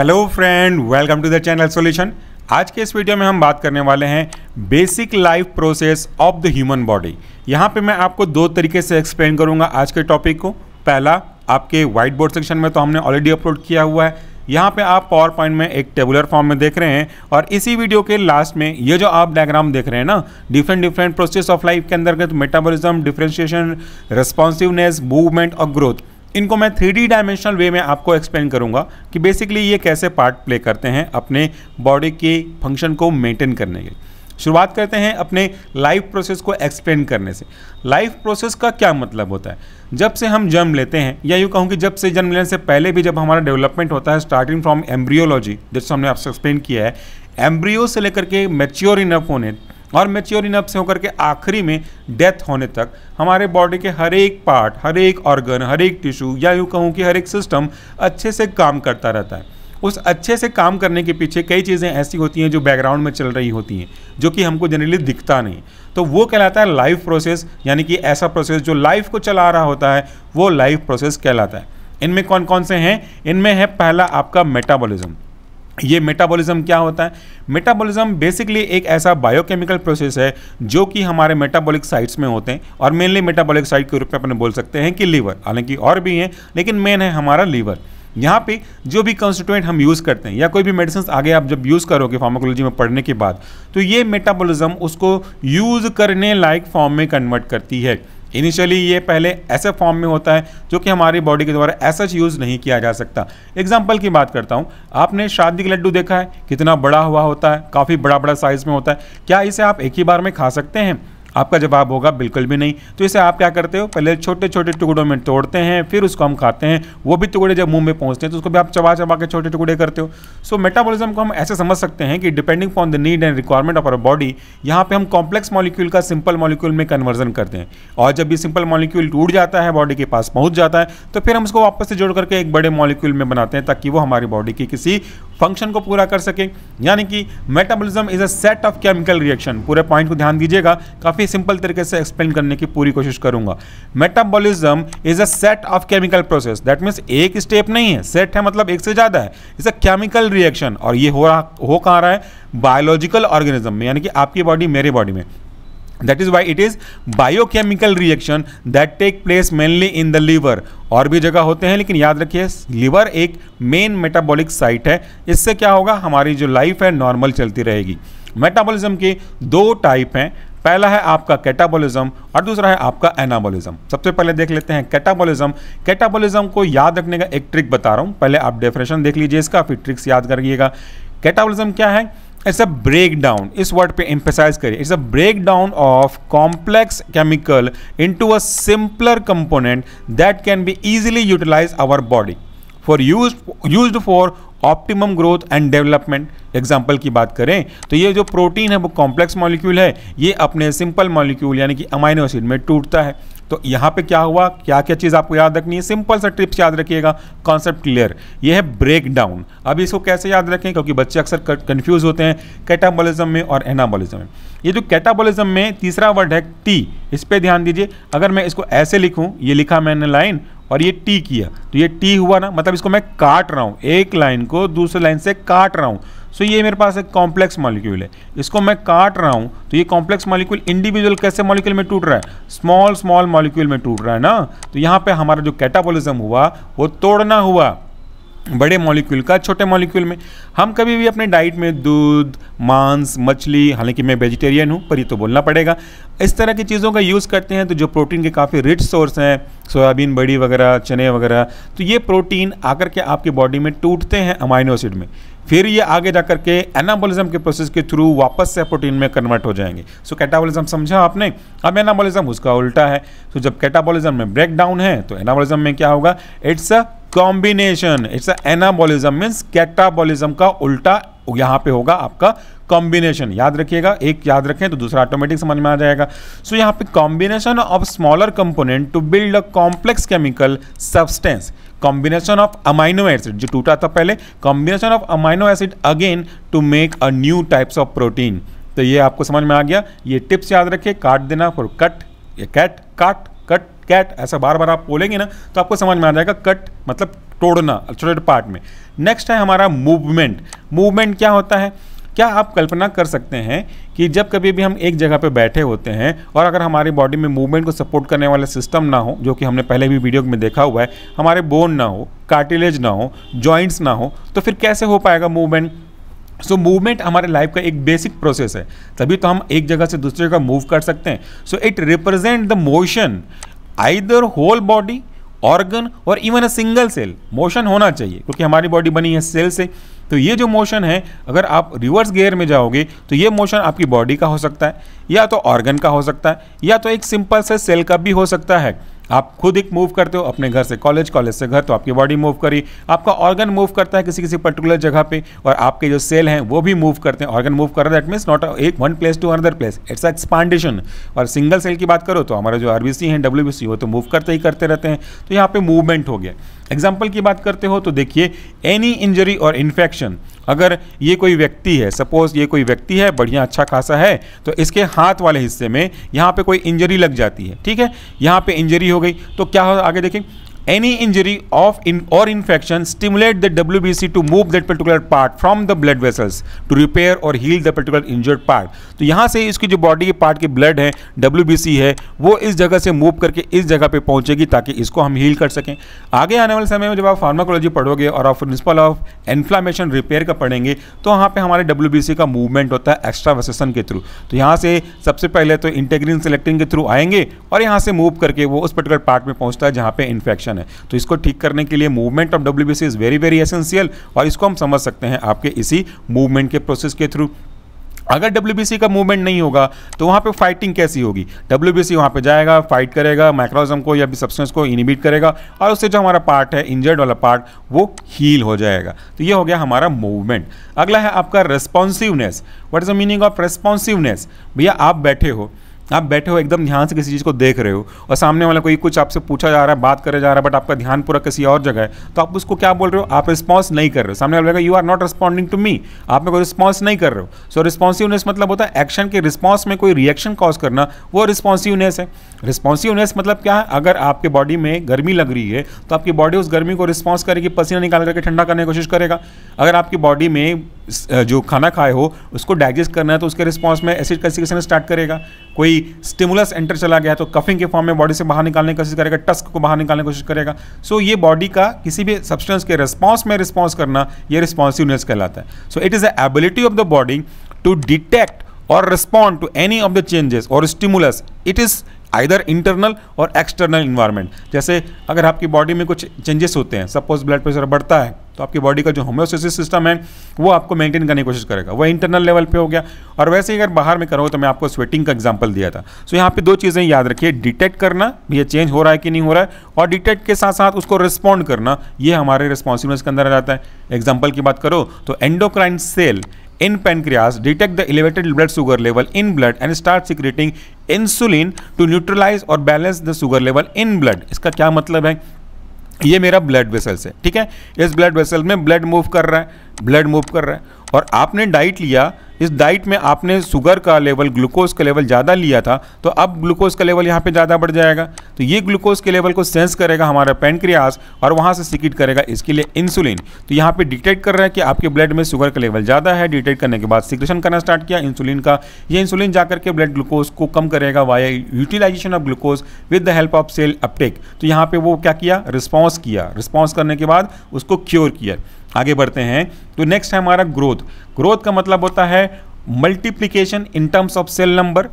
Hello friend welcome to the channel solution आज के इस वीडियो में हम बात करने वाले हैं basic life process of the human body यहाँ पे मैं आपको दो तरीके से एक्सप्लेन करूँगा आज के टॉपिक को पहला आपके व्हाइट बोर्ड सेक्शन में तो हमने ऑलरेडी अपलोड किया हुआ है यहाँ पे आप पावर पॉइंट में एक टेबुलर फॉर्म में देख रहे हैं और इसी वीडियो के लास्ट में ये जो आप डायग्राम देख रहे हैं ना different different process of life के अंतर्गत मेटाबॉलिज्म डिफ्रेंशिएशन रिस्पॉन्सिवनेस मूवमेंट और ग्रोथ इनको मैं थ्री डी डायमेंशनल वे में आपको एक्सप्लेन करूँगा कि बेसिकली ये कैसे पार्ट प्ले करते हैं अपने बॉडी के फंक्शन को मेंटेन करने के शुरुआत करते हैं अपने लाइफ प्रोसेस को एक्सप्लेन करने से लाइफ प्रोसेस का क्या मतलब होता है जब से हम जन्म लेते हैं या यूँ कहूँ कि जब से जन्म लेने से पहले भी जब हमारा डेवलपमेंट होता है स्टार्टिंग फ्रॉम एम्ब्रियोलॉजी जिससे हमने आपसे एक्सप्लेन किया है एम्ब्रियो से लेकर के मेच्योर इनफ होने और मेच्योर इनअप से होकर के आखिरी में डेथ होने तक हमारे बॉडी के हर एक पार्ट हर एक ऑर्गन हर एक टिश्यू या यूँ कहूँ कि हर एक सिस्टम अच्छे से काम करता रहता है उस अच्छे से काम करने के पीछे कई चीज़ें ऐसी होती हैं जो बैकग्राउंड में चल रही होती हैं जो कि हमको जनरली दिखता नहीं तो वो कहलाता है लाइफ प्रोसेस यानी कि ऐसा प्रोसेस जो लाइफ को चला रहा होता है वो लाइफ प्रोसेस कहलाता है इनमें कौन कौन से हैं इनमें है पहला आपका मेटाबॉलिज्म ये मेटाबॉलिज्म क्या होता है मेटाबॉलिज्म बेसिकली एक ऐसा बायोकेमिकल प्रोसेस है जो कि हमारे मेटाबॉलिक साइट्स में होते हैं और मेनली मेटाबॉलिक साइट के रूप में अपने बोल सकते हैं कि लीवर हालांकि और भी हैं लेकिन मेन है हमारा लीवर यहाँ पे जो भी कंस्टिट्यूएंट हम यूज़ करते हैं या कोई भी मेडिसिन आगे आप जब यूज़ करोगे फार्माकोलॉजी में पढ़ने के बाद तो ये मेटाबॉलिज्म उसको यूज़ करने लायक फॉर्म में कन्वर्ट करती है इनिशियली ये पहले ऐसे फॉर्म में होता है जो कि हमारी बॉडी के द्वारा ऐसा यूज़ नहीं किया जा सकता एग्जाम्पल की बात करता हूँ आपने शादी के लड्डू देखा है कितना बड़ा हुआ होता है काफ़ी बड़ा बड़ा साइज़ में होता है क्या इसे आप एक ही बार में खा सकते हैं आपका जवाब होगा बिल्कुल भी नहीं तो इसे आप क्या करते हो पहले छोटे छोटे टुकड़ों में तोड़ते हैं फिर उसको हम खाते हैं वो भी टुकड़े जब मुंह में पहुंचते हैं तो उसको भी आप चबा चबा के छोटे टुकड़े करते हो सो मेटाबॉलिज्म को हम ऐसे समझ सकते हैं कि depending on the need and requirement of our body यहाँ पर हम कॉम्प्लेक्स मॉलिक्यूल का सिंपल मॉलिक्यूल में कन्वर्जन करते हैं और जब ये सिंपल मॉलिक्यूल टूट जाता है बॉडी के पास पहुँच जाता है तो फिर हम उसको वापस से जोड़ करके एक बड़े मॉलिक्यूल में बनाते हैं ताकि वो हमारी बॉडी की किसी फंक्शन को पूरा कर सके यानी कि metabolism is a set of chemical reaction पूरे पॉइंट को ध्यान दीजिएगा काफ़ी सिंपल तरीके से एक्सप्लेन करने की पूरी कोशिश करूंगा metabolism is a set of chemical process that means एक स्टेप नहीं है सेट है मतलब एक से ज़्यादा है इज अ केमिकल रिएक्शन और ये हो रहा हो कहाँ रहा है बायोलॉजिकल ऑर्गेनिज्म में यानी कि आपकी बॉडी मेरे बॉडी में that is why it is biochemical reaction that take place mainly in the liver और भी जगह होते हैं लेकिन याद रखिए लीवर एक मेन मेटाबॉलिक साइट है इससे क्या होगा हमारी जो लाइफ है नॉर्मल चलती रहेगी मेटाबॉलिज्म के दो टाइप हैं पहला है आपका कैटाबॉलिज्म और दूसरा है आपका एनाबॉलिज्म सबसे पहले देख लेते हैं कैटाबॉलिज्म कैटाबॉलिज्म को याद रखने का एक ट्रिक बता रहा हूँ पहले आप डेफिनेशन देख लीजिए इसका फिर ट्रिक्स याद करिएगा कैटाबॉलिज्म क्या है इट्स अ ब्रेक डाउन इस वर्ड पे एम्फेसाइज करिए it's a break down of complex chemical into a simpler component that can be easily utilize our body for use use for optimum growth and development example की बात करें तो ये जो protein है वो कॉम्प्लेक्स मॉलिक्यूल है ये अपने सिंपल मॉलिक्यूल यानी कि अमाइनो एसिड में टूटता है तो यहाँ पे क्या हुआ क्या क्या चीज़ आपको याद रखनी है सिंपल सा ट्रिप्स याद रखिएगा कॉन्सेप्ट क्लियर ये है ब्रेक डाउन अब इसको कैसे याद रखें क्योंकि बच्चे अक्सर कन्फ्यूज होते हैं कैटाबोलिज्म में और एनाबोलिज्म में ये जो कैटाबोलिज्म में तीसरा वर्ड है टी इस पर ध्यान दीजिए अगर मैं इसको ऐसे लिखूँ ये लिखा मैंने लाइन और ये टी किया तो ये टी हुआ ना मतलब इसको मैं काट रहा हूँ एक लाइन को दूसरे लाइन से काट रहा हूँ सो तो ये मेरे पास एक कॉम्प्लेक्स मॉलिक्यूल है इसको मैं काट रहा हूँ तो ये कॉम्प्लेक्स मॉलिक्यूल इंडिविजुअल कैसे मॉलिक्यूल में टूट रहा है स्मॉल स्मॉल मॉलिक्यूल में टूट रहा है ना तो यहाँ पर हमारा जो कैटाबोलिज्म हुआ वो तोड़ना हुआ बड़े मॉलिक्यूल का छोटे मॉलिक्यूल में हम कभी भी अपने डाइट में दूध मांस मछली हालांकि मैं वेजिटेरियन हूँ पर ये तो बोलना पड़ेगा इस तरह की चीज़ों का यूज़ करते हैं तो जो प्रोटीन के काफ़ी रिच सोर्स हैं सोयाबीन बड़ी वगैरह चने वगैरह तो ये प्रोटीन आकर के आपके बॉडी में टूटते हैं अमाइनो एसिड में फिर ये आगे जाकर के एनाबोलिज्म के प्रोसेस के थ्रू वापस से प्रोटीन में कन्वर्ट हो जाएंगे सो कैटाबोलिज्म समझा आपने अब एनाबोलिज्म उसका उल्टा है सो so, जब कैटाबोलिज्म में ब्रेक डाउन है तो एनाबोलिज्म में क्या होगा it's a combination it's a anabolism means catabolism का उल्टा यहाँ पे होगा आपका कॉम्बिनेशन याद रखिएगा एक याद रखें तो दूसरा ऑटोमेटिक समझ में आ जाएगा सो so, यहाँ पे combination of smaller component to build a complex chemical substance combination of amino acid जो टूटा था पहले combination of amino acid again to make a new types of protein तो ये आपको समझ में आ गया ये टिप्स याद रखिए काट देना फॉर कट ये कैट काट कट कैट ऐसा बार बार आप बोलेंगे ना तो आपको समझ में आ जाएगा कट मतलब तोड़ना छोटे पार्ट में नेक्स्ट है हमारा मूवमेंट मूवमेंट क्या होता है क्या आप कल्पना कर सकते हैं कि जब कभी भी हम एक जगह पे बैठे होते हैं और अगर हमारी बॉडी में मूवमेंट को सपोर्ट करने वाला सिस्टम ना हो जो कि हमने पहले भी वीडियो में देखा हुआ है हमारे बोन ना हो कार्टिलेज ना हो जॉइंट्स ना हो तो फिर कैसे हो पाएगा मूवमेंट सो मूवमेंट हमारे लाइफ का एक बेसिक प्रोसेस है तभी तो हम एक जगह से दूसरी जगह मूव कर सकते हैं so it represent the motion either whole body organ और even a single cell motion होना चाहिए क्योंकि हमारी बॉडी बनी है सेल से तो ये जो मोशन है अगर आप रिवर्स गेयर में जाओगे तो ये मोशन आपकी बॉडी का हो सकता है या तो ऑर्गन का हो सकता है या तो एक सिंपल से सेल का भी हो सकता है आप खुद एक मूव करते हो अपने घर से कॉलेज कॉलेज से घर तो आपकी बॉडी मूव करी आपका ऑर्गन मूव करता है किसी किसी पर्टिकुलर जगह पे और आपके जो सेल हैं वो भी मूव करते हैं ऑर्गन मूव कर रहा है दैट मीन्स नॉट एक one place to another place it's expansion और सिंगल सेल की बात करो तो हमारा जो आर है डब्ल्यू वो तो मूव करते ही करते रहते हैं तो यहाँ पर मूवमेंट हो गया एग्जाम्पल की बात करते हो तो देखिए एनी इंजरी और इन्फेक्शन अगर ये कोई व्यक्ति है सपोज ये कोई व्यक्ति है बढ़िया अच्छा खासा है तो इसके हाथ वाले हिस्से में यहाँ पे कोई इंजरी लग जाती है ठीक है यहाँ पे इंजरी हो गई तो क्या हो आगे देखें एनी इंजरी ऑफ इन और in or the W B C to move that particular part from the blood vessels to repair और heal the particular injured part तो यहाँ से इसकी जो बॉडी के पार्ट के ब्लड है बी सी है वो इस जगह से मूव करके इस जगह पर पहुँचेगी ताकि इसको हम हील कर सकें आगे आने वाले समय में जब आप फार्माकोलॉजी पढ़ोगे और आप प्रिंसिपल ऑफ इन्फ्लामेशन रिपेयर का पढ़ेंगे तो वहाँ पर हमारे डब्ल्यू बी सी का मूवमेंट होता है एक्स्ट्रा वेसेसन के थ्रू तो यहाँ से सबसे पहले तो इंटेग्रीन सेलेक्टिंग के थ्रू आएंगे और यहाँ से मूव करके वो उस पर्टिकुलर पार्ट में पहुँचता है जहाँ पर इन्फेक्शन कंडीशन है तो इसको ठीक करने के लिए movement of W is very very essential और इसको हम समझ सकते हैं आपके इसी मूवमेंट के प्रोसेस के थ्रू अगर डब्ल्यू का मूवमेंट नहीं होगा तो वहाँ पे फाइटिंग कैसी होगी डब्ल्यू बी वहाँ पर जाएगा फाइट करेगा माइक्रोजम को या भी सब्सटेंस को इनिबिट करेगा और उससे जो हमारा पार्ट है इंजर्ड वाला पार्ट वो हील हो जाएगा तो ये हो गया हमारा मूवमेंट अगला है आपका responsiveness what is the meaning of responsiveness भैया आप बैठे हो आप बैठे हो एकदम ध्यान से किसी चीज़ को देख रहे हो और सामने वाला कोई कुछ आपसे पूछा जा रहा है बात करे जा रहा है बट आपका ध्यान पूरा किसी और जगह है तो आप उसको क्या बोल रहे हो आप रिस्पॉन्स नहीं कर रहे हो सामने वाले का you are not responding to me आप में कोई रिस्पॉन्स नहीं कर रहे हो सो रिस्पॉन्सिवनेस मतलब होता है एक्शन के रिस्पॉन्स में कोई रिएक्शन कॉज करना वो रिस्पॉन्सिवनेस है रिस्पॉन्सिवनेस मतलब क्या है अगर आपके बॉडी में गर्मी लग रही है तो आपकी बॉडी उस गर्मी को रिस्पॉन्स करेगी पसीना निकाल करके ठंडा करने की कोशिश करेगा अगर आपकी बॉडी में जो खाना खाए हो उसको डाइजेस्ट करना है तो उसके रिस्पॉन्स में एसिड कैसिकेशन स्टार्ट करेगा कोई स्टिमुलस एंटर चला गया तो कफिंग के फॉर्म में बॉडी से बाहर निकालने की कोशिश करेगा टस्क को बाहर निकालने की कोशिश करेगा सो so, ये बॉडी का किसी भी सब्सटेंस के रिस्पॉन्स में रिस्पॉन्स करना ये रिस्पॉन्सिवनेस कहलाता है so it is the ability of the body to detect और respond to any of the changes और stimulus it is either internal और एक्सटर्नल इन्वायरमेंट जैसे अगर आपकी बॉडी में कुछ चेंजेस होते हैं सपोज ब्लड प्रेशर बढ़ता है तो आपकी बॉडी का जो होम्योसिस सिस्टम है वो आपको मेंटेन करने की कोशिश करेगा वह इंटरनल लेवल पे हो गया और वैसे ही अगर बाहर में करोगे तो मैं आपको स्वेटिंग का एग्जाम्पल दिया था सो यहाँ पे दो चीज़ें याद रखिए डिटेक्ट करना ये चेंज हो रहा है कि नहीं हो रहा है और डिटेक्ट के साथ साथ उसको रिस्पॉन्ड करना ये हमारे रिस्पॉन्सिवनेस के अंदर आ जाता है एग्जाम्पल की बात करो तो endocrine cell in pancreas detect the elevated blood sugar level in blood and start secreting insulin to neutralize और balance the sugar level in blood इसका क्या मतलब है ये मेरा ब्लड वेसल्स है ठीक है इस ब्लड वेसल में ब्लड मूव कर रहा है ब्लड मूव कर रहा है और आपने डाइट लिया इस डाइट में आपने शुगर का लेवल ग्लूकोज का लेवल ज़्यादा लिया था तो अब ग्लूकोज का लेवल यहाँ पे ज़्यादा बढ़ जाएगा तो ये ग्लूकोज के लेवल को सेंस करेगा हमारा पेनक्रियास और वहाँ से सिकिट करेगा इसके लिए इंसुलिन तो यहाँ पे डिटेक्ट कर रहा है कि आपके ब्लड में शुगर का लेवल ज़्यादा है डिटेक्ट करने के बाद सिक्रेशन करना स्टार्ट किया इंसुलिन का ये इंसुलिन जा करके ब्लड ग्लूकोज को कम करेगा via utilization of glucose with the help of cell uptake तो यहाँ पर वो क्या किया रिस्पॉन्स किया रिस्पॉन्स करने के बाद उसको क्योर किया आगे बढ़ते हैं तो नेक्स्ट है हमारा ग्रोथ ग्रोथ का मतलब होता है multiplication in terms of cell number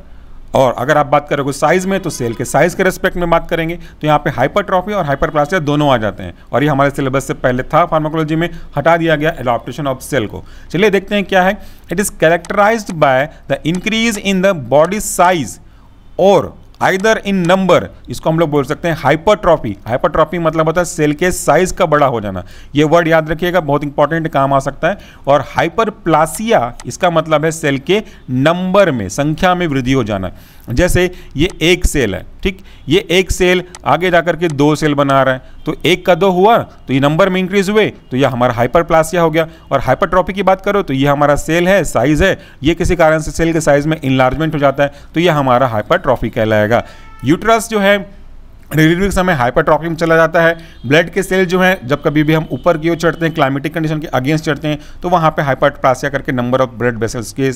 और अगर आप बात करोगे साइज में तो सेल के साइज के रेस्पेक्ट में बात करेंगे तो यहाँ पे हाइपरट्रॉफी और हाइपरप्लास्टिया दोनों आ जाते हैं और ये हमारे सिलेबस से पहले था फार्माकोलॉजी में हटा दिया गया एडॉप्टेशन ऑफ सेल को चलिए देखते हैं क्या है it is characterized by the increase in the body size और आइदर इन नंबर इसको हम लोग बोल सकते हैं हाइपरट्रॉफी हाइपरट्रॉफी मतलब होता है सेल के साइज का बड़ा हो जाना ये वर्ड याद रखिएगा बहुत इंपॉर्टेंट काम आ सकता है और हाइपरप्लासिया इसका मतलब है सेल के नंबर में संख्या में वृद्धि हो जाना जैसे ये एक सेल है ठीक ये एक सेल आगे जाकर के दो सेल बना रहा है तो एक का दो हुआ तो ये नंबर में इंक्रीज हुए तो ये हमारा हाइपरप्लासिया हो गया और हाइपरट्रॉफी की बात करो तो ये हमारा सेल है साइज है ये किसी कारण से सेल के साइज में इन्लार्जमेंट हो जाता है तो ये हमारा हाइपरट्रॉफी कहलाएगा जाएगा यूट्रस जो है डिलीवरी के समय हाइपर में चला जाता है ब्लड के सेल जो है जब कभी भी हम ऊपर की ओर चढ़ते हैं क्लाइमेटिक कंडीशन के अगेंस्ट चढ़ते हैं तो वहाँ पे हाइपरप्लासिया करके नंबर ऑफ ब्लड वेसल्स के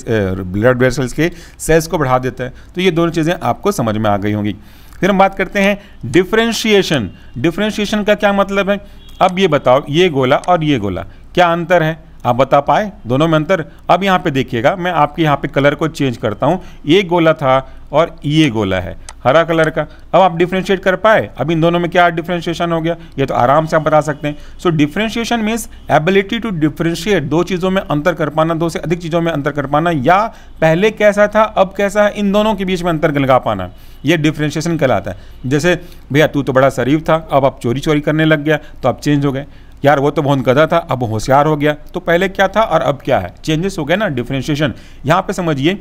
ब्लड वेसल्स के सेल्स को बढ़ा देता है तो ये दोनों चीज़ें आपको समझ में आ गई होंगी फिर हम बात करते हैं डिफ्रेंशिएशन डिफ्रेंशिएशन का क्या मतलब है अब ये बताओ ये गोला और ये गोला क्या अंतर है आप बता पाए दोनों में अंतर अब यहाँ पे देखिएगा मैं आपके यहाँ पे कलर को चेंज करता हूँ ये गोला था और ये गोला है हरा कलर का अब आप डिफ्रेंशिएट कर पाए अब इन दोनों में क्या डिफ्रेंशिएशन हो गया ये तो आराम से आप बता सकते हैं so differentiation means ability to differentiate दो चीज़ों में अंतर कर पाना दो से अधिक चीज़ों में अंतर कर पाना या पहले कैसा था अब कैसा है इन दोनों के बीच में अंतर लगा पाना ये डिफ्रेंशिएशन कहलाता है जैसे भैया तू तो बड़ा शरीफ था अब आप चोरी चोरी करने लग गया तो आप चेंज हो गए यार वो तो बहुत गधा था अब होशियार हो गया तो पहले क्या था और अब क्या है चेंजेस हो गए ना डिफ्रेंशिएशन यहाँ पे समझिए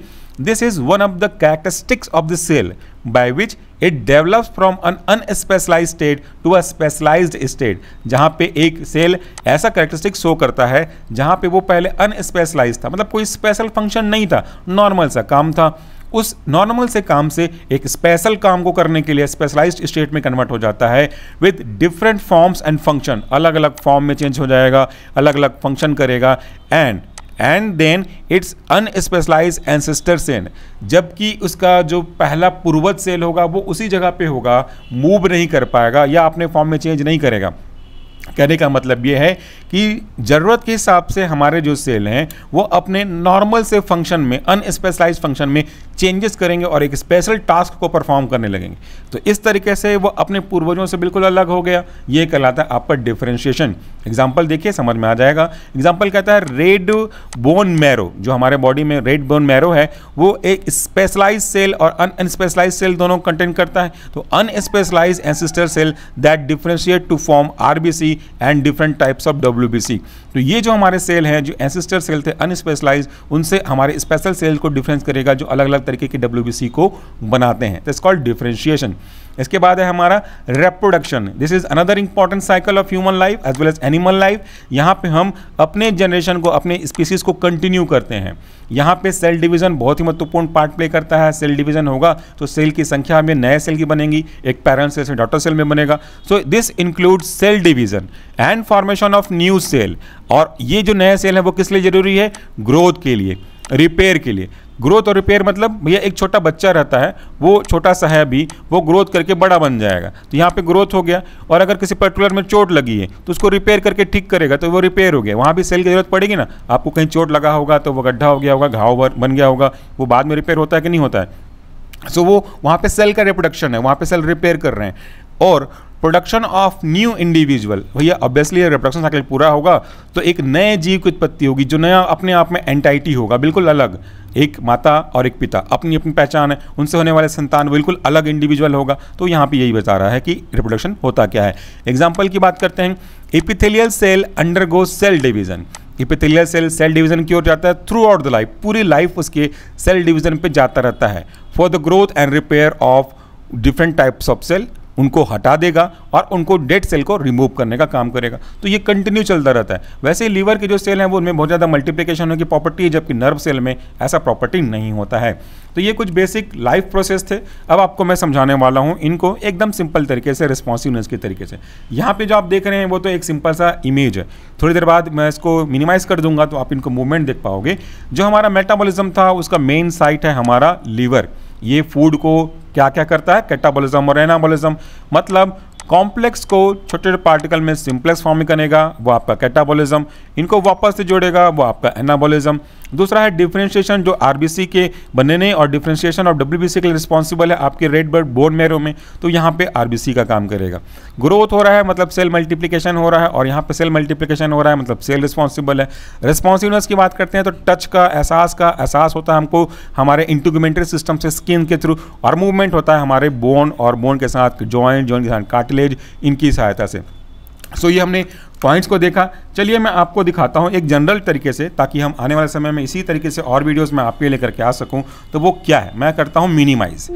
this is one of the characteristics of the cell by which it develops from un unspecialize state to a specialize state जहाँ पे एक सेल ऐसा कैरेक्टरिस्टिक शो करता है जहाँ पे वो पहले अनस्पेशलाइज था मतलब कोई स्पेशल फंक्शन नहीं था नॉर्मल सा काम था उस नॉर्मल से काम से एक स्पेशल काम को करने के लिए स्पेशलाइज्ड स्टेट में कन्वर्ट हो जाता है with different forms and function अलग अलग फॉर्म में चेंज हो जाएगा अलग अलग फंक्शन करेगा and and then it's unspecialised ancestor cell जबकि उसका जो पहला पूर्वज सेल होगा वो उसी जगह पे होगा मूव नहीं कर पाएगा या अपने फॉर्म में चेंज नहीं करेगा कहने का मतलब ये है कि ज़रूरत के हिसाब से हमारे जो सेल हैं वो अपने नॉर्मल से फंक्शन में अनस्पेशलाइज फंक्शन में चेंजेस करेंगे और एक स्पेशल टास्क को परफॉर्म करने लगेंगे तो इस तरीके से वो अपने पूर्वजों से बिल्कुल अलग हो गया ये कहलाता है आपका डिफ्रेंशिएशन एग्जाम्पल देखिए समझ में आ जाएगा एग्जाम्पल कहता है रेड बोन मैरो जो हमारे बॉडी में रेड बोन मैरो है वो एक स्पेशलाइज सेल और अनस्पेशलाइज सेल दोनों कंटेंट करता है तो unspecialised ancestor cell that differentiate to form are be and different types of WBC. तो ये जो हमारे सेल हैं जो एसिस्टर सेल थे अनस्पेशलाइज उनसे हमारे स्पेशल सेल को डिफरेंस करेगा जो अलग अलग तरीके की डब्ल्यू को बनाते हैं तो इस कॉल्ड डिफ्रेंशिएशन इसके बाद है हमारा reproduction this is another important cycle of human life as well as animal life यहाँ पे हम अपने जनरेशन को अपने स्पीसीज को कंटिन्यू करते हैं यहाँ पे सेल डिवीजन बहुत ही महत्वपूर्ण पार्ट प्ले करता है सेल डिवीजन होगा तो सेल की संख्या हमें नए सेल की बनेगी एक पैरेंट सेल से डॉटर सेल में बनेगा so this include cell division and formation of new cell और ये जो नए सेल है वो किस लिए ज़रूरी है ग्रोथ के लिए रिपेयर के लिए ग्रोथ और रिपेयर मतलब भैया एक छोटा बच्चा रहता है वो छोटा सा है भी वो ग्रोथ करके बड़ा बन जाएगा तो यहाँ पे ग्रोथ हो गया और अगर किसी पर्टिकुलर में चोट लगी है तो उसको रिपेयर करके ठीक करेगा तो वो रिपेयर हो गया वहाँ भी सेल की ज़रूरत पड़ेगी ना आपको कहीं चोट लगा होगा तो वो गड्ढा हो गया होगा घाव बन गया होगा वो बाद में रिपेयर होता है कि नहीं होता है सो so, वो वहाँ पर सेल का रिप्रोडक्शन है वहाँ पर सेल रिपेयर कर रहे हैं और प्रोडक्शन ऑफ न्यू इंडिविजुअल भैया ऑब्वियसली रिप्रोडक्शन साइकिल पूरा होगा तो एक नए जीव की उत्पत्ति होगी जो नया अपने आप में एंटाइटी होगा बिल्कुल अलग एक माता और एक पिता अपनी अपनी पहचान है उनसे होने वाले संतान बिल्कुल अलग इंडिविजुअल होगा तो यहाँ पे यही बता रहा है कि रिप्रोडक्शन होता क्या है एग्जाम्पल की बात करते हैं epithelial cell undergo cell division epithelial cell cell division की ओर जाता है थ्रू आउट द लाइफ पूरी लाइफ उसके सेल डिविजन पर जाता रहता है for the growth and repair of different types of cell उनको हटा देगा और उनको डेड सेल को रिमूव करने का काम करेगा तो ये कंटिन्यू चलता रहता है वैसे ही लीवर के जो सेल हैं वो उनमें बहुत ज़्यादा मल्टीप्लिकेशन होने की प्रॉपर्टी है जबकि नर्व सेल में ऐसा प्रॉपर्टी नहीं होता है तो ये कुछ बेसिक लाइफ प्रोसेस थे अब आपको मैं समझाने वाला हूँ इनको एकदम सिंपल तरीके से रिस्पॉन्सिवनेस के तरीके से यहाँ पे जो आप देख रहे हैं वो तो एक सिंपल सा इमेज है थोड़ी देर बाद मैं इसको मिनिमाइज कर दूंगा तो आप इनको मूवमेंट देख पाओगे जो हमारा मेटाबॉलिज्म था उसका मेन साइट है हमारा लीवर ये फूड को क्या क्या करता है कैटाबोलिज्म और एनाबोलिज्म मतलब कॉम्प्लेक्स को छोटे छोटे पार्टिकल में सिंप्लेक्स फॉर्म करेगा वो आपका कैटाबोलिज्म इनको वापस से जोड़ेगा वो आपका एनाबोलिज्म दूसरा है डिफ्रेंशिएशन जो आरबीसी के बनने और डिफ्रेंशिएशन ऑफ डब्ल्यूबीसी के लिए रिस्पॉन्सिबल है आपके रेड बर्ड बोन मेरो में तो यहाँ पे आरबीसी का काम करेगा ग्रोथ हो रहा है मतलब सेल मल्टीप्लीकेशन हो रहा है और यहाँ पे सेल मल्टीप्लीकेशन हो रहा है मतलब सेल रिस्पॉन्सिबल है रिस्पॉन्सिवनेस की बात करते हैं तो टच का एहसास का एहसास होता है हमको हमारे इंटूगमेंट्री सिस्टम से स्किन के थ्रू और मूवमेंट होता है हमारे बोन और बोन के साथ जॉइंट जॉइंट के साथ कार्टिलेज इनकी सहायता से सो so, ये हमने पॉइंट्स को देखा चलिए मैं आपको दिखाता हूँ एक जनरल तरीके से ताकि हम आने वाले समय में इसी तरीके से और वीडियोस में आपके लेकर के आ सकूँ तो वो क्या है मैं करता हूँ मिनिमाइज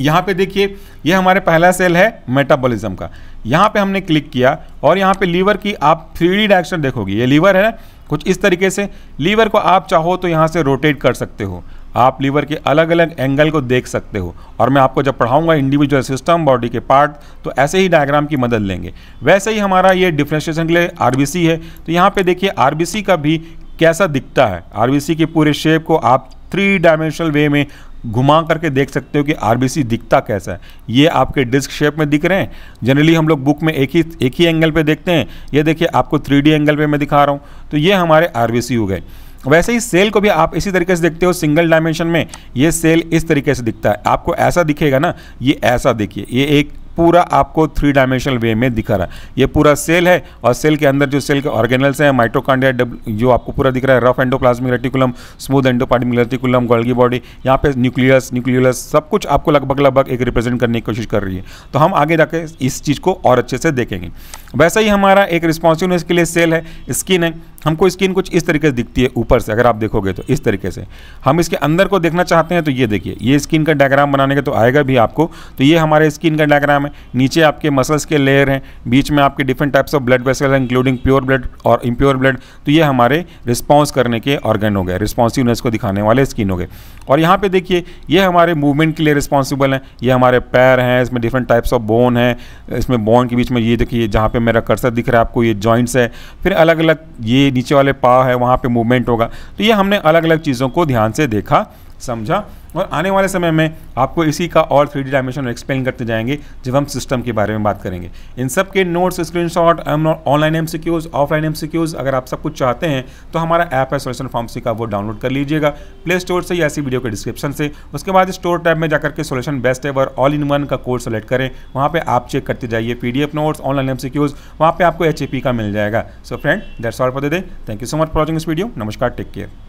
यहाँ पे देखिए ये हमारे पहला सेल है मेटाबॉलिज्म का यहाँ पे हमने क्लिक किया और यहाँ पे लीवर की आप थ्री डायरेक्शन देखोगे ये लीवर है कुछ इस तरीके से लीवर को आप चाहो तो यहाँ से रोटेट कर सकते हो आप लीवर के अलग अलग एंगल को देख सकते हो और मैं आपको जब पढ़ाऊंगा इंडिविजुअल सिस्टम बॉडी के पार्ट तो ऐसे ही डायग्राम की मदद लेंगे वैसे ही हमारा ये डिफ्रेंशिएशन के लिए आर है तो यहाँ पर देखिए आर का भी कैसा दिखता है आर के पूरे शेप को आप थ्री डायमेंशनल वे में घुमा करके देख सकते हो कि आर दिखता कैसा है ये आपके डिस्क शेप में दिख रहे हैं जनरली हम लोग बुक में एक ही एक ही एंगल पे देखते हैं ये देखिए आपको थ्री एंगल पे मैं दिखा रहा हूँ तो ये हमारे आर हो गए वैसे ही सेल को भी आप इसी तरीके से देखते हो सिंगल डायमेंशन में ये सेल इस तरीके से दिखता है आपको ऐसा दिखेगा ना ये ऐसा देखिए ये एक पूरा आपको थ्री डायमेंशनल वे में दिखा रहा है ये पूरा सेल है और सेल के अंदर जो सेल के ऑर्गेनल्स हैं माइटोकांडिया जो आपको पूरा दिख रहा है rough endoplasmic reticulum smooth endoplasmic reticulum Golgi body यहाँ पे न्यूक्लियस न्यूक्लियस सब कुछ आपको लगभग लगभग एक रिप्रेजेंट करने की कोशिश कर रही है तो हम आगे जाकर इस चीज़ को और अच्छे से देखेंगे वैसा ही हमारा एक रिस्पॉन्सिवनेस के लिए सेल है स्किन है हमको स्किन कुछ इस तरीके से दिखती है ऊपर से अगर आप देखोगे तो इस तरीके से हम इसके अंदर को देखना चाहते हैं तो ये देखिए ये स्किन का डायग्राम बनाने का तो आएगा भी आपको तो ये हमारे स्किन का डायग्राम डायग्राम है नीचे आपके मसल्स के लेयर हैं बीच में आपके different types of blood vessel including pure blood और इम्प्योर ब्लड तो ये हमारे रिस्पॉन्स करने के ऑर्गन हो गए रिस्पॉन्सिवनेस को दिखाने वाले स्किन हो गए और यहाँ पे देखिए ये हमारे मूवमेंट के लिए रिस्पॉन्सिबल हैं ये हमारे पैर हैं इसमें डिफरेंट टाइप्स ऑफ बोन है इसमें बोन के बीच में ये देखिए जहाँ पर मेरा कर्सर दिख रहा है आपको ये जॉइंट्स है फिर अलग अलग ये नीचे वाले पाव है वहाँ पर मूवमेंट होगा तो ये हमने अलग अलग चीज़ों को ध्यान से देखा समझा और आने वाले समय में आपको इसी का और थ्री डायमेंशन एक्सप्लेन करते जाएंगे जब हम सिस्टम के बारे में बात करेंगे इन सब के नोट्स स्क्रीन शॉट ऑनलाइन एम ऑफलाइन एम अगर आप सब कुछ चाहते हैं तो हमारा ऐप है सोल्यूशन सी का वो डाउनलोड कर लीजिएगा प्ले स्टोर से या इसी वीडियो के डिस्क्रिप्शन से उसके बाद स्टोर टैब में जाकर के solution best ever all in one का कोर्स सेलेक्ट करें वहाँ पर आप चेक करते जाइए पी नोट्स ऑनलाइन एम वहाँ पर आपको एच का मिल जाएगा so friend that's all for the day thank you so much for watching इस वीडियो नमस्कार टेक केयर